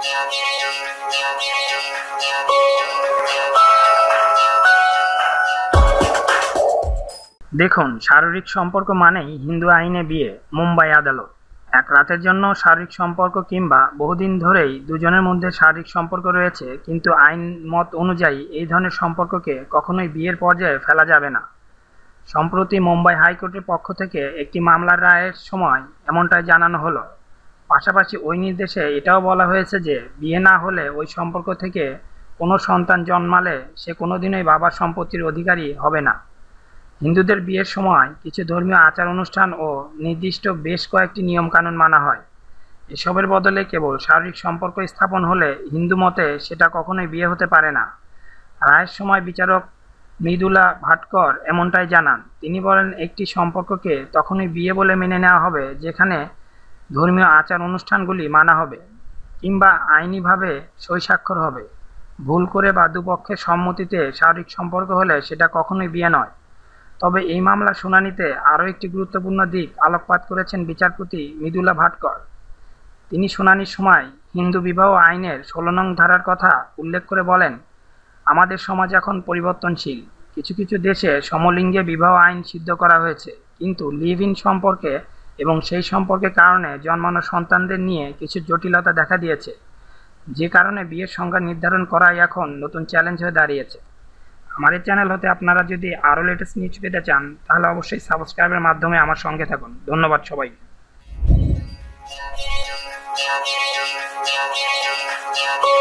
দেখুন শারীরিক সম্পর্ক মানেই হিন্দু আইনে বিয়ে মুম্বাই আদালত এক রাতের জন্য শারীরিক সম্পর্ক কিংবা বহুদিন ধরেই দুজনের মধ্যে শারীরিক সম্পর্ক রয়েছে কিন্তু আইন মত অনুযায়ী এই ধরনের সম্পর্ককে কখনোই বিয়ের পর্যায়ে ফেলা যাবে না সম্প্রতি মুম্বাই হাইকোর্টের পক্ষ থেকে একটি মামলার রায়ের সময় এমনটাই জানানো হলো পাশাপাশি ওই নির্দেশে এটাও বলা হয়েছে যে বিয়ে না হলে ওই সম্পর্ক থেকে কোনো সন্তান জন্মালে সে কোনোদিনই বাবার সম্পত্তির অধিকারী হবে না হিন্দুদের বিয়ের সময় কিছু ধর্মীয় আচার অনুষ্ঠান ও নির্দিষ্ট বেশ কয়েকটি নিয়মকানুন মানা হয় এসবের বদলে কেবল শারীরিক সম্পর্ক স্থাপন হলে হিন্দু মতে সেটা কখনোই বিয়ে হতে পারে না রায়ের সময় বিচারক মৃদুলা ভাটকর এমনটাই জানান তিনি বলেন একটি সম্পর্ককে তখনই বিয়ে বলে মেনে নেওয়া হবে যেখানে ধর্মীয় আচার অনুষ্ঠানগুলি মানা হবে কিংবা আইনিভাবে সই স্বাক্ষর হবে ভুল করে বা দুপক্ষের সম্মতিতে শারীরিক সম্পর্ক হলে সেটা কখনোই বিয়ে নয় তবে এই মামলা শুনানিতে আরও একটি গুরুত্বপূর্ণ দিক আলোকপাত করেছেন বিচারপতি মৃদুলা ভাটকর তিনি শুনানির সময় হিন্দু বিবাহ আইনের ষোলো নং ধারার কথা উল্লেখ করে বলেন আমাদের সমাজ এখন পরিবর্তনশীল কিছু কিছু দেশে সমলিঙ্গে বিবাহ আইন সিদ্ধ করা হয়েছে কিন্তু লিভ ইন সম্পর্কে এবং সেই সম্পর্কের কারণে জন্মানো সন্তানদের নিয়ে কিছু জটিলতা দেখা দিয়েছে যে কারণে বিয়ের সংখ্যা নির্ধারণ করাই এখন নতুন চ্যালেঞ্জ হয়ে দাঁড়িয়েছে আমার এই চ্যানেল হতে আপনারা যদি আরও লেটেস্ট নিউজ পেতে চান তাহলে অবশ্যই সাবস্ক্রাইবের মাধ্যমে আমার সঙ্গে থাকুন ধন্যবাদ সবাই